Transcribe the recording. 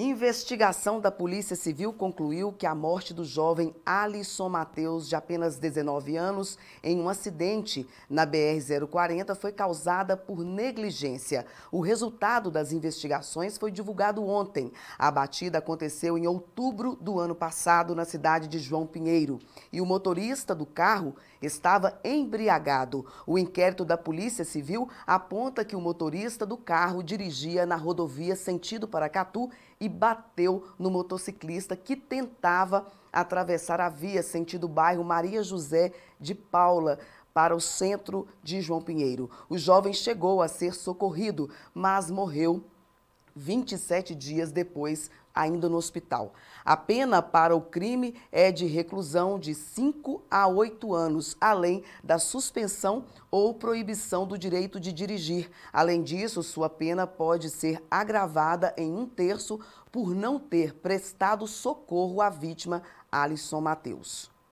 Investigação da Polícia Civil concluiu que a morte do jovem Alisson Mateus, de apenas 19 anos, em um acidente na BR-040 foi causada por negligência. O resultado das investigações foi divulgado ontem. A batida aconteceu em outubro do ano passado na cidade de João Pinheiro e o motorista do carro estava embriagado. O inquérito da Polícia Civil aponta que o motorista do carro dirigia na rodovia sentido Paracatu e bateu no motociclista que tentava atravessar a via sentido bairro Maria José de Paula para o centro de João Pinheiro. O jovem chegou a ser socorrido, mas morreu 27 dias depois, ainda no hospital. A pena para o crime é de reclusão de 5 a 8 anos, além da suspensão ou proibição do direito de dirigir. Além disso, sua pena pode ser agravada em um terço por não ter prestado socorro à vítima Alisson Mateus.